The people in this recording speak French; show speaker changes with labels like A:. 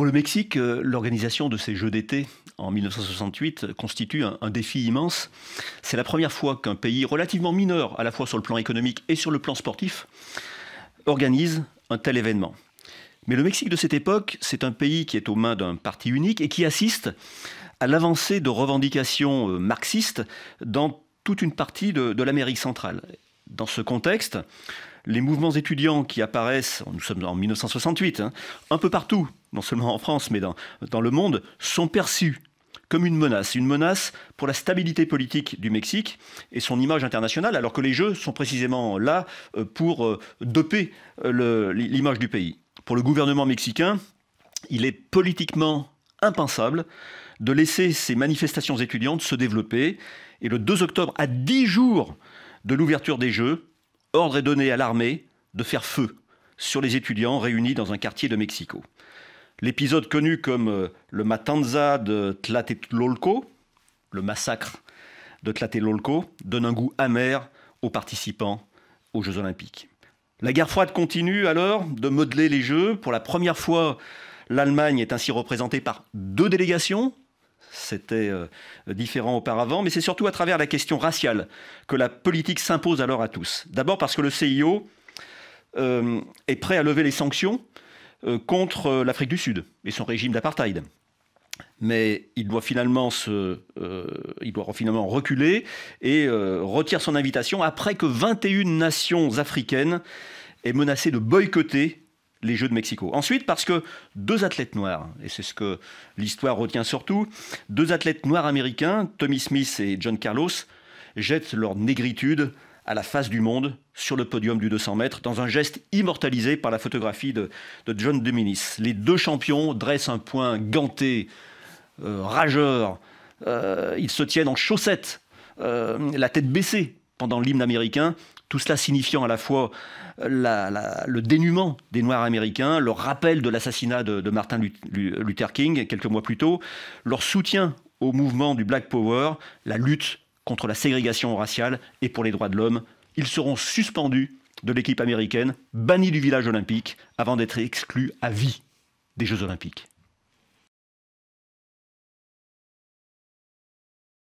A: Pour le Mexique, euh, l'organisation de ces Jeux d'été en 1968 constitue un, défi immense. C'est la première fois qu'un pays relativement mineur, à la fois sur le plan économique et sur le plan sportif, organise un tel événement. Mais le Mexique de cette époque, c'est un pays qui est aux mains d'un parti unique et qui assiste à l'avancée de revendications euh, marxistes dans toute une partie de, de l'Amérique centrale. Dans ce contexte, les mouvements étudiants qui apparaissent, nous sommes en 1968, hein, un peu partout, non seulement en France, mais dans, dans le monde, sont perçus comme une menace, une menace pour la stabilité politique du Mexique et son image internationale, alors que les Jeux sont précisément là euh, pour euh, doper euh, l'image du pays. Pour le gouvernement mexicain, il est politiquement impensable de laisser ces manifestations étudiantes se développer. Et le 2 octobre, à 10 jours de l'ouverture des Jeux, Ordre est donné à l'armée de faire feu sur les étudiants réunis dans un quartier de Mexico. L'épisode connu comme euh, le Matanza de Tlatelolco, le massacre de Tlatelolco, donne un goût amer aux participants aux Jeux Olympiques. La guerre froide continue alors de modeler les Jeux. Pour la première fois, l'Allemagne est ainsi représentée par deux délégations, c'était euh, différent auparavant, mais c'est surtout à travers la question raciale que la politique s'impose alors à tous. D'abord parce que le CIO euh, est prêt à lever les sanctions euh, contre l'Afrique du Sud et son régime d'apartheid. Mais il doit finalement, se, il doit finalement reculer et retire son invitation après que 21 nations africaines aient menacé de boycotter les Jeux de Mexico. Ensuite, parce que deux athlètes noirs, et c'est ce que l'histoire retient surtout, deux athlètes noirs américains, Tommy Smith et John Carlos, jettent leur négritude à la face du monde sur le podium du 200 mètres dans un geste immortalisé par la photographie de, John Dominis. Les deux champions dressent un point ganté, euh, rageur, euh, ils se tiennent en chaussettes, euh, la tête baissée pendant l'hymne américain, tout cela signifiant à la fois euh, le dénuement des Noirs américains, leur rappel de l'assassinat de, Martin Luther King quelques mois plus tôt, leur soutien au mouvement du Black Power, la lutte contre la ségrégation raciale et pour les droits de l'homme. Ils seront suspendus de l'équipe américaine, bannis du village olympique, avant d'être exclus à vie des Jeux olympiques.